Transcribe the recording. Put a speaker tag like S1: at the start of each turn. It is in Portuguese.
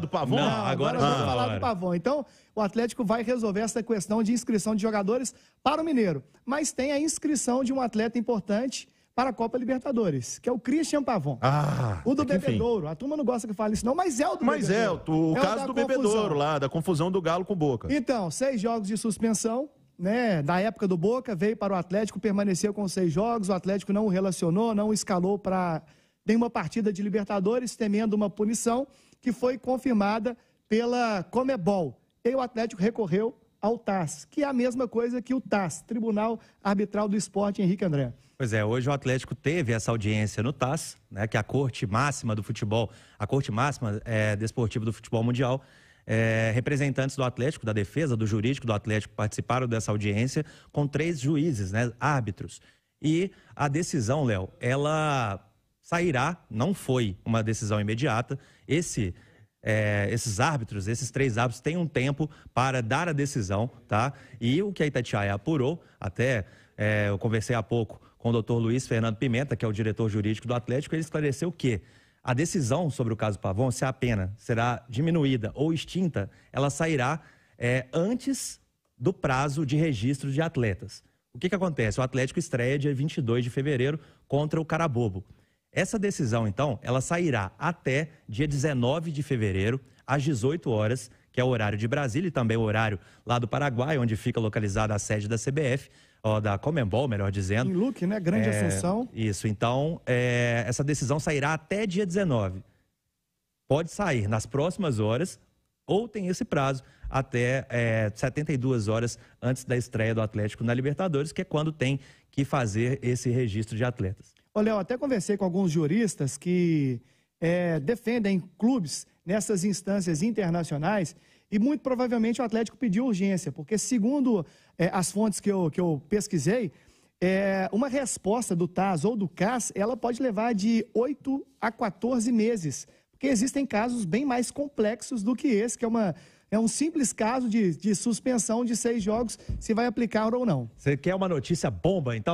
S1: do Pavão. Não, agora, vamos ah, falar do Pavon. Então, o Atlético vai resolver essa questão de inscrição de jogadores para o Mineiro. Mas tem a inscrição de um atleta importante para a Copa Libertadores, que é o Christian Pavon. Ah, o do é Bebedouro. Enfim. A turma não gosta que fale isso, não, mas é o do Mas é, Bebedouro. é, o, é o caso do confusão. Bebedouro
S2: lá, da confusão do Galo com o Boca.
S1: Então, seis jogos de suspensão, né, da época do Boca, veio para o Atlético, permaneceu com seis jogos, o Atlético não o relacionou, não escalou para nenhuma partida de Libertadores, temendo uma punição que foi confirmada pela Comebol. E o Atlético recorreu ao TAS, que é a mesma coisa que o TAS, Tribunal Arbitral do Esporte Henrique André.
S2: Pois é, hoje o Atlético teve essa audiência no TAS, né, que é a corte máxima do futebol, a corte máxima é, desportiva do futebol mundial. É, representantes do Atlético, da defesa, do jurídico do Atlético participaram dessa audiência com três juízes, né, árbitros. E a decisão, Léo, ela sairá, não foi uma decisão imediata. Esse, é, esses árbitros, esses três árbitros, têm um tempo para dar a decisão, tá? E o que a Itatiaia apurou, até é, eu conversei há pouco com o doutor Luiz Fernando Pimenta, que é o diretor jurídico do Atlético, ele esclareceu que a decisão sobre o caso Pavon, se a pena será diminuída ou extinta, ela sairá é, antes do prazo de registro de atletas. O que, que acontece? O Atlético estreia dia 22 de fevereiro contra o Carabobo. Essa decisão, então, ela sairá até dia 19 de fevereiro, às 18 horas, que é o horário de Brasília e também o horário lá do Paraguai, onde fica localizada a sede da CBF, da Comembol, melhor dizendo. Em
S1: Luque, né? Grande é,
S2: Isso, então, é, essa decisão sairá até dia 19. Pode sair nas próximas horas ou tem esse prazo até é, 72 horas antes da estreia do Atlético na Libertadores, que é quando tem que fazer esse registro de atletas.
S1: Olha, eu até conversei com alguns juristas que é, defendem clubes nessas instâncias internacionais e muito provavelmente o Atlético pediu urgência, porque segundo é, as fontes que eu, que eu pesquisei, é, uma resposta do TAS ou do CAS, ela pode levar de 8 a 14 meses, porque existem casos bem mais complexos do que esse, que é uma é um simples caso de, de suspensão de seis jogos, se vai aplicar ou não.
S2: Você quer uma notícia bomba, então?